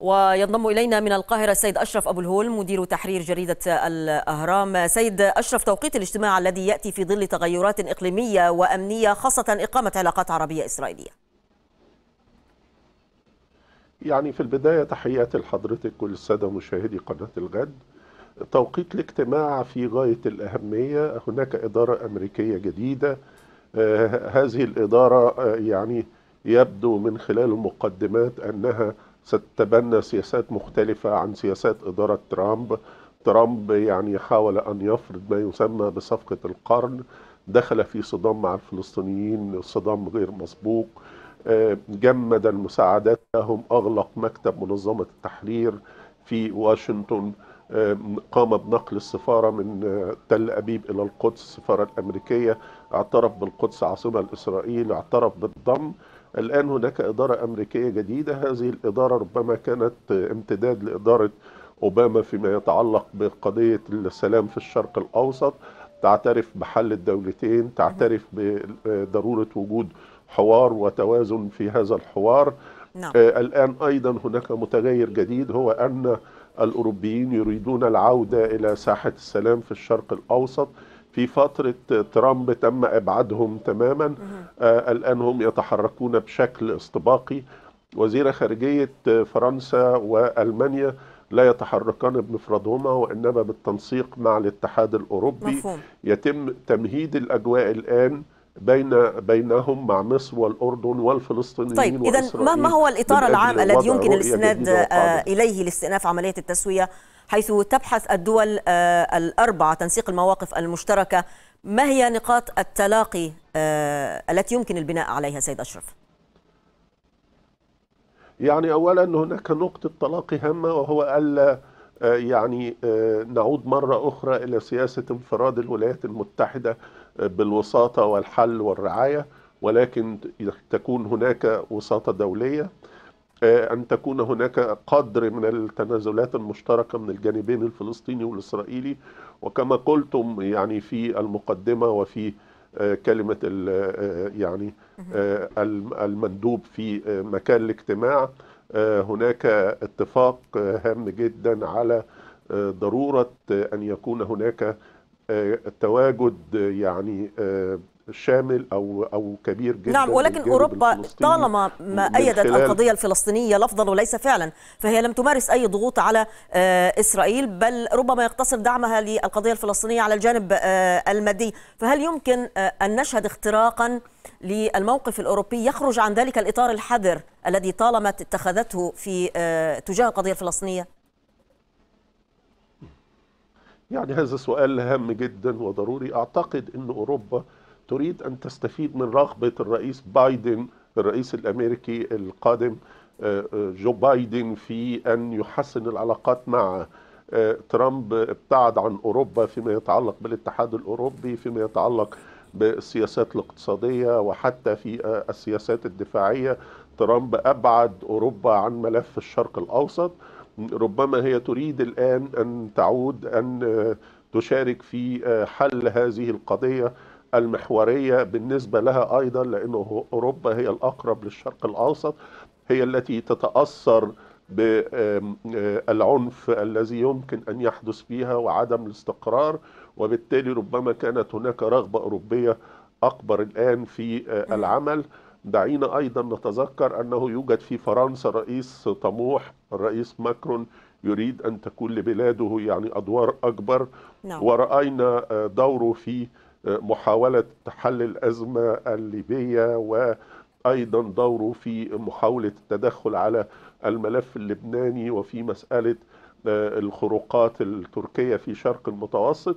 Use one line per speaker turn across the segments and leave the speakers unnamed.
وينضم إلينا من القاهرة السيد أشرف أبو الهول مدير تحرير جريدة الأهرام سيد أشرف توقيت الاجتماع الذي يأتي في ظل تغيرات إقليمية وأمنية خاصة إقامة علاقات عربية إسرائيلية
يعني في البداية تحياتي لحضرتك وللسادة مشاهدي قناة الغد توقيت الاجتماع في غاية الأهمية هناك إدارة أمريكية جديدة آه، هذه الإدارة آه، يعني يبدو من خلال المقدمات أنها ستتبنى سياسات مختلفة عن سياسات إدارة ترامب ترامب يعني حاول أن يفرض ما يسمى بصفقة القرن دخل في صدام مع الفلسطينيين صدام غير مسبوق آه، جمد المساعدات لهم أغلق مكتب منظمة التحرير في واشنطن آه، قام بنقل السفارة من آه، تل أبيب إلى القدس السفارة الأمريكية اعترف بالقدس عاصمة لإسرائيل اعترف بالضم الآن هناك إدارة أمريكية جديدة هذه الإدارة ربما كانت امتداد لإدارة أوباما فيما يتعلق بقضية السلام في الشرق الأوسط تعترف بحل الدولتين تعترف بضرورة وجود حوار وتوازن في هذا الحوار نعم. آه، الآن أيضا هناك متغير جديد هو أن الأوروبيين يريدون العودة إلى ساحة السلام في الشرق الأوسط في فترة ترامب تم إبعادهم تماما آه الآن هم يتحركون بشكل استباقي وزير خارجية فرنسا وألمانيا لا يتحركان بمفردهما وإنما بالتنسيق مع الاتحاد الأوروبي مفهوم. يتم تمهيد الأجواء الآن بين بينهم مع مصر والاردن والفلسطينيين طيب اذا ما هو الاطار العام الذي يمكن الاستناد
اليه لاستئناف عمليه التسويه حيث تبحث الدول آه، الأربعة تنسيق المواقف المشتركة ما هي نقاط التلاقي آه، التي يمكن البناء عليها سيد أشرف؟
يعني أولا هناك نقطة تلاقي هامة وهو ألا آه، يعني نعود مرة أخرى إلى سياسة انفراد الولايات المتحدة بالوساطة والحل والرعاية ولكن تكون هناك وساطة دولية آه، أن تكون هناك قدر من التنازلات المشتركة من الجانبين الفلسطيني والإسرائيلي وكما قلتم يعني في المقدمة وفي آه، كلمة آه، يعني المندوب في مكان الاجتماع هناك اتفاق هام جدا على ضرورة أن يكون هناك تواجد يعني شامل او او كبير جدا نعم ولكن اوروبا طالما
ما ايدت القضيه الفلسطينيه لفظا وليس فعلا فهي لم تمارس اي ضغوط على آه، اسرائيل بل ربما يقتصر دعمها للقضيه الفلسطينيه على الجانب آه، المادي فهل يمكن آه، ان نشهد اختراقا للموقف الاوروبي يخرج عن ذلك الاطار الحذر الذي طالما اتخذته في تجاه القضيه الفلسطينيه
يعني هذا سؤال هام جدا وضروري اعتقد ان اوروبا تريد أن تستفيد من رغبة الرئيس بايدن الرئيس الأمريكي القادم آه، آه، جو بايدن في أن يحسن العلاقات مع آه، ترامب ابتعد عن أوروبا فيما يتعلق بالاتحاد الأوروبي فيما يتعلق بالسياسات الاقتصادية وحتى في السياسات الدفاعية ترامب أبعد أوروبا عن ملف الشرق الأوسط ربما هي تريد الآن أن تعود أن تشارك في حل هذه القضية المحورية بالنسبة لها أيضا لأنه أوروبا هي الأقرب للشرق الأوسط هي التي تتأثر بالعنف آه، الذي يمكن أن يحدث فيها وعدم الاستقرار وبالتالي ربما كانت هناك رغبة أوروبية أكبر الآن في آه، العمل دعينا أيضا نتذكر أنه يوجد في فرنسا رئيس طموح الرئيس ماكرون يريد أن تكون لبلاده يعني أدوار أكبر نعم. ورأينا آه، دوره في محاولة حل الأزمة الليبية وأيضا دوره في محاولة التدخل على الملف اللبناني وفي مسألة آه، الخروقات التركية في شرق المتوسط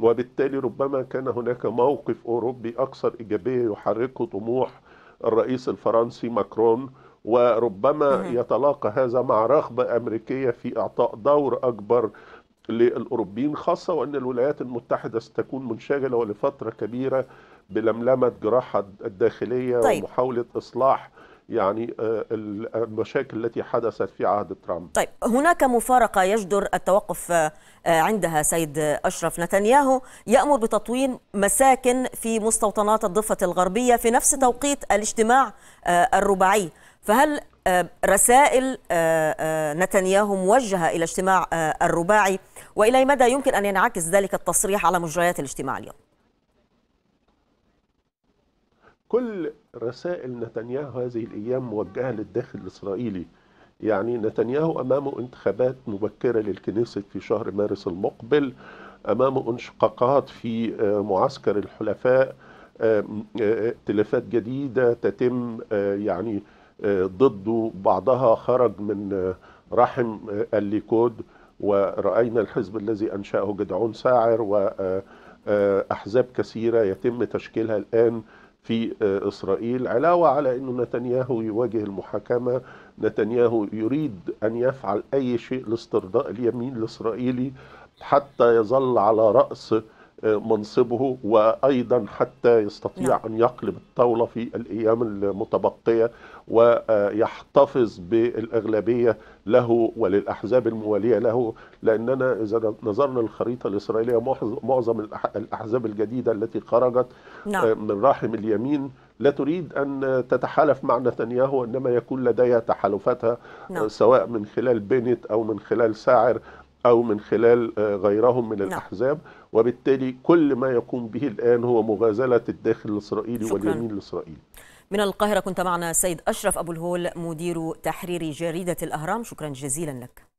وبالتالي ربما كان هناك موقف أوروبي أكثر إيجابية يحركه طموح الرئيس الفرنسي ماكرون وربما يتلاقى هذا مع رغبة أمريكية في إعطاء دور أكبر للأوروبيين خاصة وأن الولايات المتحدة ستكون منشغلة ولفترة كبيرة بلملمة جراحة الداخلية طيب. ومحاولة إصلاح يعني آه، المشاكل التي حدثت في عهد ترامب
طيب هناك مفارقة يجدر التوقف آه، عندها سيد أشرف نتنياهو يأمر بتطوين مساكن في مستوطنات الضفة الغربية في نفس توقيت الاجتماع آه، الرباعي فهل آه، رسائل آه، آه، نتنياهو موجهة إلى اجتماع الرباعي وإلى أي مدى يمكن أن ينعكس ذلك التصريح على مجريات الاجتماع اليوم
كل رسائل نتنياهو هذه الأيام موجهة للداخل الإسرائيلي يعني نتنياهو أمامه انتخابات مبكرة للكنيسة في شهر مارس المقبل أمامه انشقاقات في معسكر الحلفاء ائتلافات جديدة تتم يعني ضده بعضها خرج من رحم الليكود ورأينا الحزب الذي أنشأه جدعون ساعر وأحزاب كثيرة يتم تشكيلها الآن في إسرائيل علاوة على أن نتنياهو يواجه المحاكمة نتنياهو يريد أن يفعل أي شيء لاسترضاء اليمين الإسرائيلي حتى يظل على رأس منصبه وأيضا حتى يستطيع نعم. أن يقلب الطاولة في الأيام المتبقية ويحتفظ بالأغلبية له وللأحزاب الموالية له لأننا إذا نظرنا للخريطة الإسرائيلية معظم الأحزاب الجديدة التي خرجت نعم. آه، من رحم اليمين لا تريد أن تتحالف مع نتنياهو إنما يكون لديها تحالفاتها نعم. آه، سواء من خلال بنت أو من خلال ساعر أو من خلال آه، غيرهم من نعم. الأحزاب وبالتالي كل ما يقوم به الآن هو مغازلة الداخل الإسرائيلي شكرا. واليمين الإسرائيلي
من القاهرة كنت معنا السيد أشرف أبو الهول مدير تحرير جريدة الأهرام شكرا جزيلا لك